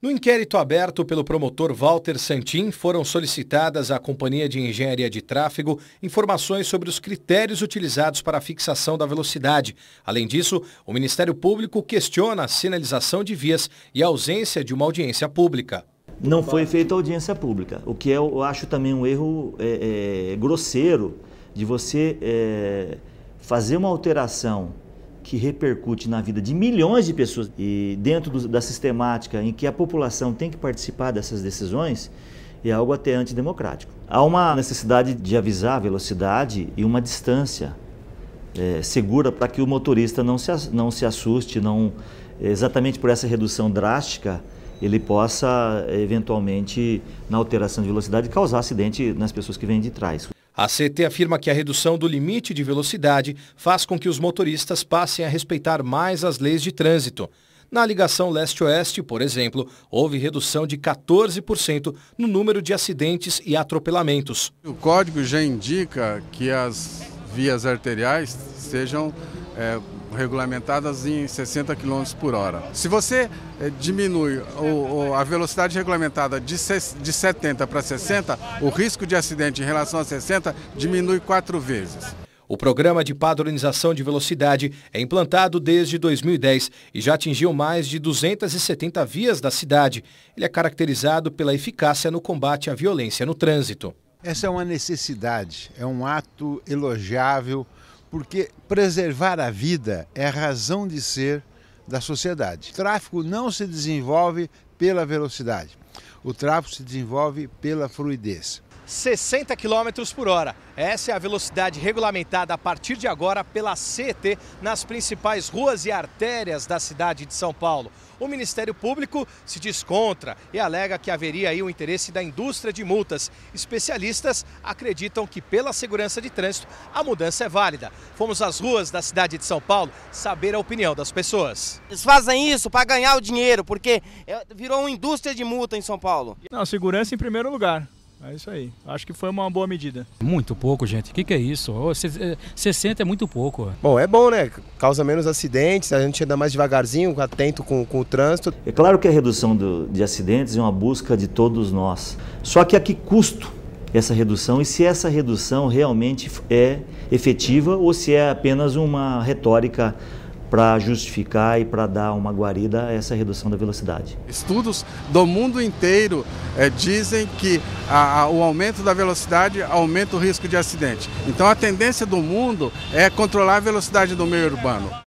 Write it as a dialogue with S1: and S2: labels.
S1: No inquérito aberto pelo promotor Walter Santin, foram solicitadas à Companhia de Engenharia de Tráfego informações sobre os critérios utilizados para a fixação da velocidade. Além disso, o Ministério Público questiona a sinalização de vias e a ausência de uma audiência pública.
S2: Não foi feita audiência pública, o que é, eu acho também um erro é, é, grosseiro de você é, fazer uma alteração que repercute na vida de milhões de pessoas. E dentro do, da sistemática em que a população tem que participar dessas decisões, é algo até antidemocrático. Há uma necessidade de avisar a velocidade e uma distância é, segura para que o motorista não se, não se assuste, não exatamente por essa redução drástica, ele possa eventualmente, na alteração de velocidade, causar acidente nas pessoas que vêm de trás. A CT afirma que a redução
S1: do limite de velocidade faz com que os motoristas passem a respeitar mais as leis de trânsito. Na ligação leste-oeste, por exemplo, houve redução de 14% no número de acidentes e atropelamentos. O código já indica que as vias arteriais sejam
S3: é, regulamentadas em 60 km por hora. Se você é, diminui o, o, a velocidade regulamentada de, ses, de 70 para 60, o risco de
S1: acidente em relação a 60 diminui quatro vezes. O programa de padronização de velocidade é implantado desde 2010 e já atingiu mais de 270 vias da cidade. Ele é caracterizado pela eficácia no combate à violência no trânsito.
S4: Essa é uma necessidade, é um ato elogiável porque preservar a vida é a razão de ser da sociedade. O tráfico não se desenvolve pela velocidade, o tráfico se desenvolve pela fluidez.
S1: 60 km por hora. Essa é a velocidade regulamentada a partir de agora pela CET nas principais ruas e artérias da cidade de São Paulo. O Ministério Público se diz contra e alega que haveria aí o interesse da indústria de multas. Especialistas acreditam que, pela segurança de trânsito, a mudança é válida. Fomos às ruas da cidade de São Paulo saber a opinião das pessoas. Eles fazem isso para ganhar o dinheiro, porque é, virou uma indústria de multa em São Paulo. Não, segurança em primeiro lugar. É isso aí. Acho que foi uma boa medida. Muito pouco, gente. O que, que, é isso? 60 é muito pouco. Bom, é bom,
S2: né? Causa menos acidentes, a gente anda mais devagarzinho, atento com, com o trânsito. É claro que a redução do, de acidentes é uma busca de todos nós. Só que a que custo essa redução e se essa redução realmente é efetiva ou se é apenas uma retórica para justificar e para dar uma guarida a essa redução da velocidade.
S3: Estudos do mundo inteiro é, dizem que a, a, o aumento da
S2: velocidade aumenta o risco de acidente. Então a tendência do mundo é controlar a velocidade do meio urbano.